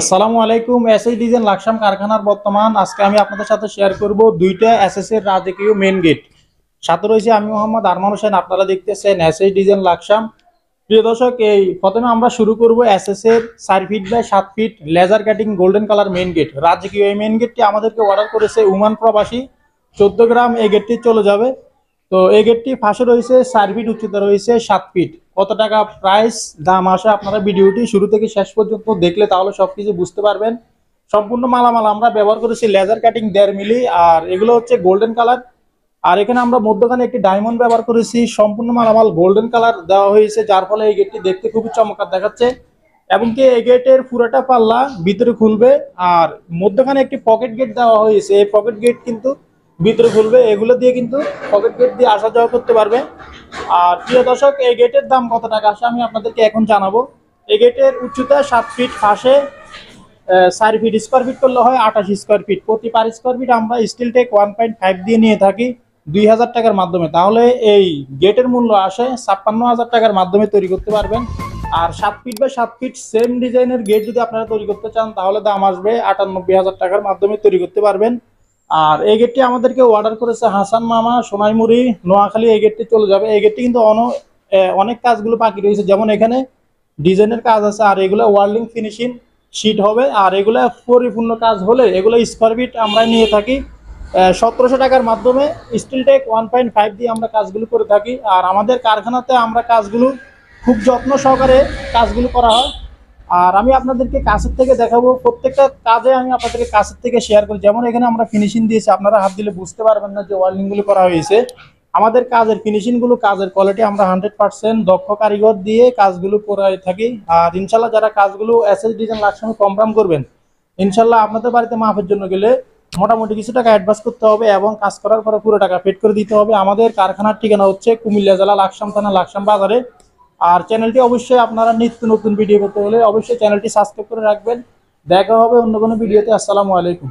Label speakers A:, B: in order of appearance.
A: আসসালামু আলাইকুম SS design Laksam কারখানার বর্তমান আজকে আমি আপনাদের সাথে শেয়ার করব দুইটা এসএস এর রাজকীয় মেন গেট সাথে রয়েছে আমি মোহাম্মদ আরমান হোসেন আপনারা দেখতেছেন এসএস ডিজাইন লাকসাম প্রিয় দর্শক এই প্রথমে আমরা শুরু করব এসএস এর চার ফিট বাই সাত feet laser cutting golden colour main gate রাজকীয় এই মেন গেটটি আমাদেরকে অর্ডার করেছে উমান প্রবাসী চোদ্দ গ্রাম এই গেটটি চলে যাবে তো এই গেটটি ফাঁসে রয়েছে চার ফিট উচ্চতা রয়েছে সাত ফিট কত টাকা প্রাইস দাম আসে আপনারা ভিডিওটি শুরু থেকে শেষ পর্যন্ত দেখলে তাহলে সব কিছু বুঝতে পারবেন সম্পূর্ণ মালামাল আমরা ব্যবহার করেছি লেজার কাটিং দেড় মিলি আর এগুলো হচ্ছে গোল্ডেন কালার আর এখানে আমরা মধ্যখানে একটি ডায়মন্ড ব্যবহার করেছি সম্পূর্ণ মালামাল গোল্ডেন কালার দেওয়া হয়েছে যার ফলে এই গেটটি দেখতে খুবই চমৎকার দেখাচ্ছে এবং কি এই গেটের পুরোটা পাল্লা ভিতরে খুলবে আর মধ্যখানে একটি পকেট গেট দেওয়া হয়েছে এই পকেট গেট কিন্তু ভিতরে খুলবে এগুলো দিয়ে কিন্তু পকেট গেট দিয়ে আসা যাওয়া করতে পারবে আর প্রিয় দর্শক এই গেটের দাম কত টাকা আসে আমি আপনাদেরকে এখন জানাবো এই গেটের উচ্চতা সাত ফিট ফাঁসে চার ফিট স্কোয়ার ফিট করলে হয় আঠাশ স্কোয়ার ফিট প্রতি পার স্কোয়ার ফিট আমরা steel tech one point five দিয়ে নিয়ে থাকি দুই হাজার টাকার মাধ্যমে তাহলে এই গেটের মূল্য আসে ছাপ্পান্ন হাজার টাকার মাধ্যমে তৈরি করতে পারবেন আর সাত ফিট বা সাত ফিট সেম ডিজাইনের গেট যদি আপনারা তৈরি করতে চান তাহলে দাম আসবে আটানব্বই হাজার টাকার মাধ্যমে তৈরি করতে পারবেন আর এই গেটটি আমাদেরকে অর্ডার করেছে হাসান মামা সোনাইমুড়ি নোয়াখালী এই গেটটি চলে যাবে এই গেটটি কিন্তু অনেক কাজগুলো বাকি রয়েছে যেমন এখানে ডিজাইনের কাজ আছে আর এগুলো ওয়ার্ল্ডিং ফিনিশিং শিট হবে আর এগুলো পরিপূর্ণ কাজ হলে এগুলো স্কোয়ার ফিট আমরা নিয়ে থাকি সতেরোশো টাকার মাধ্যমে steel tech one point five দিয়ে আমরা কাজগুলো করে থাকি আর আমাদের কারখানাতে আমরা কাজগুলো খুব যত্ন সহকারে কাজগুলো করা হয় আর আমি আপনাদেরকে কাছের থেকে দেখাবো প্রত্যেকটা কাজে আমি আপনাদেরকে কাছের থেকে শেয়ার করি যেমন এখানে আমরা ফিনিশিং দিয়েছি আপনারা হাত দিলে বুঝতে পারবেন না যে ওয়ার্লিংগুলো করা হয়েছে আমাদের কাজের ফিনিশিংগুলো কাজের কোয়ালিটি আমরা হান্ড্রেড পার্সেন্ট দক্ষ কারিগর দিয়ে কাজগুলো করাই থাকি আর ইনশাল্লাহ যারা কাজগুলো এসএস ডিজাইন লাক্সামে কম করবেন ইনশাল্লাহ আপনাদের বাড়িতে মাফের জন্য গেলে মোটামুটি কিছু টাকা অ্যাডভান্স করতে হবে এবং কাজ করার পরে পুরো টাকা পেড করে দিতে হবে আমাদের কারখানার ঠিকানা হচ্ছে কুমিল্লা জেলা লাকসাম থানা লাকসাম বাজারে আর চ্যানেলটি অবশ্যই আপনারা নিত্য নতুন ভিডিও পেতে হলে অবশ্যই চ্যানেলটি সাবস্ক্রাইব করে রাখবেন দেখা হবে অন্য কোনো ভিডিওতে আসসালামু আলাইকুম